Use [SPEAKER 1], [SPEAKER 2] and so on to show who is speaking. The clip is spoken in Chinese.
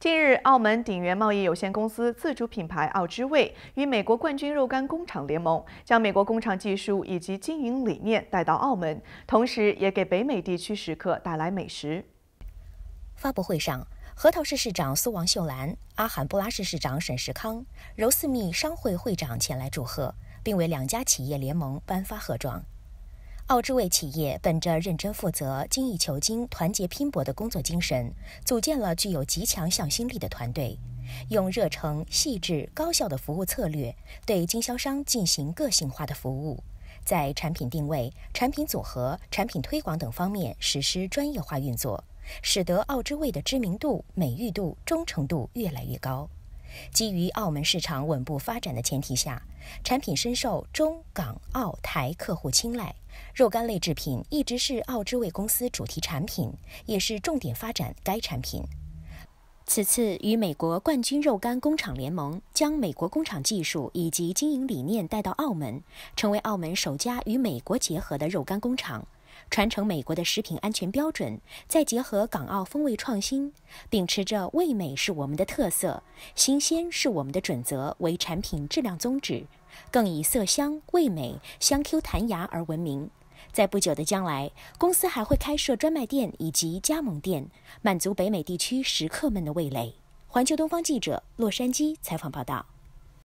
[SPEAKER 1] 近日，澳门鼎源贸易有限公司自主品牌“澳之味”与美国冠军肉干工厂联盟将美国工厂技术以及经营理念带到澳门，同时也给北美地区食客带来美食。发布会上，核桃市市
[SPEAKER 2] 长苏王秀兰、阿罕布拉市市长沈石康、柔斯密商会会长前来祝贺，并为两家企业联盟颁发贺状。奥之味企业本着认真负责、精益求精、团结拼搏的工作精神，组建了具有极强向心力的团队，用热诚、细致、高效的服务策略，对经销商进行个性化的服务，在产品定位、产品组合、产品推广等方面实施专业化运作，使得奥之味的知名度、美誉度、忠诚度越来越高。基于澳门市场稳步发展的前提下，产品深受中港澳台客户青睐。肉干类制品一直是奥之味公司主题产品，也是重点发展该产品。此次与美国冠军肉干工厂联盟将美国工厂技术以及经营理念带到澳门，成为澳门首家与美国结合的肉干工厂。传承美国的食品安全标准，再结合港澳风味创新，秉持着味美是我们的特色，新鲜是我们的准则为产品质量宗旨，更以色香味美、香 Q 弹牙而闻名。在不久的将来，公司还会开设专卖店以及加盟店，满足北美地区食客们的味蕾。环球东方记者洛杉矶采访报道。